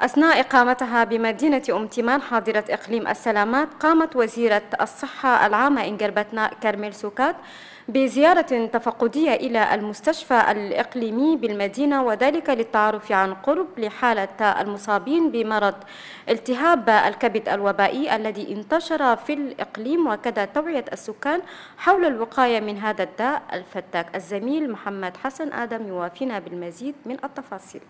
أثناء إقامتها بمدينة أم تيمان حاضرة إقليم السلامات قامت وزيرة الصحة العامة إنجربتنا كارميل سوكات بزيارة تفقدية إلى المستشفى الإقليمي بالمدينة وذلك للتعرف عن قرب لحالة المصابين بمرض التهاب الكبد الوبائي الذي انتشر في الإقليم وكذا توعية السكان حول الوقاية من هذا الداء الفتاك الزميل محمد حسن آدم يوافينا بالمزيد من التفاصيل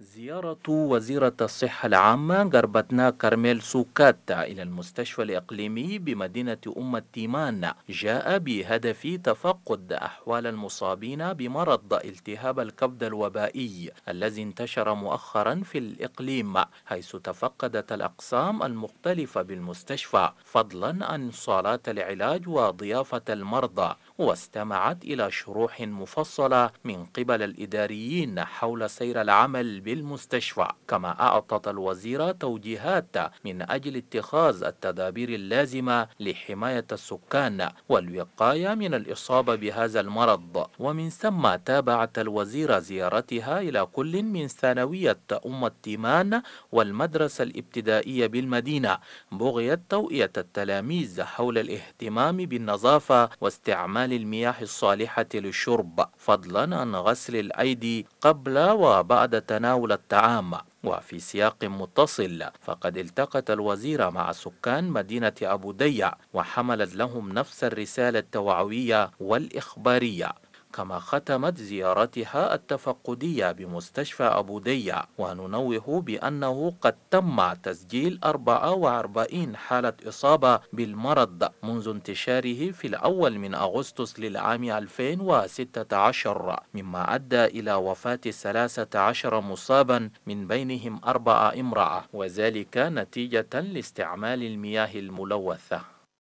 زيارة وزيرة الصحة العامة جربتنا كارميل سوكاتا إلى المستشفى الإقليمي بمدينة أم التيمان جاء بهدف تفقد أحوال المصابين بمرض التهاب الكبد الوبائي الذي انتشر مؤخرا في الإقليم حيث تفقدت الأقسام المختلفة بالمستشفى فضلا عن صالات العلاج وضيافة المرضى واستمعت إلى شروح مفصلة من قبل الإداريين حول سير العمل بالمستشفى كما أعطت الوزيرة توجيهات من أجل اتخاذ التدابير اللازمة لحماية السكان والوقاية من الإصابة بهذا المرض ومن ثم تابعت الوزيرة زيارتها إلى كل من ثانوية أم التيمان والمدرسة الابتدائية بالمدينة بغية توئية التلاميذ حول الاهتمام بالنظافة واستعمال استعمال المياه الصالحة للشرب فضلا عن غسل الأيدي قبل وبعد تناول الطعام وفي سياق متصل فقد التقت الوزيرة مع سكان مدينة أبو ديع وحملت لهم نفس الرسالة التوعوية والإخبارية كما ختمت زيارتها التفقدية بمستشفى أبو دية وننوه بأنه قد تم تسجيل 44 حالة إصابة بالمرض منذ انتشاره في الأول من أغسطس للعام 2016 مما أدى إلى وفاة 13 مصابا من بينهم أربعة امرأة وذلك نتيجة لاستعمال المياه الملوثة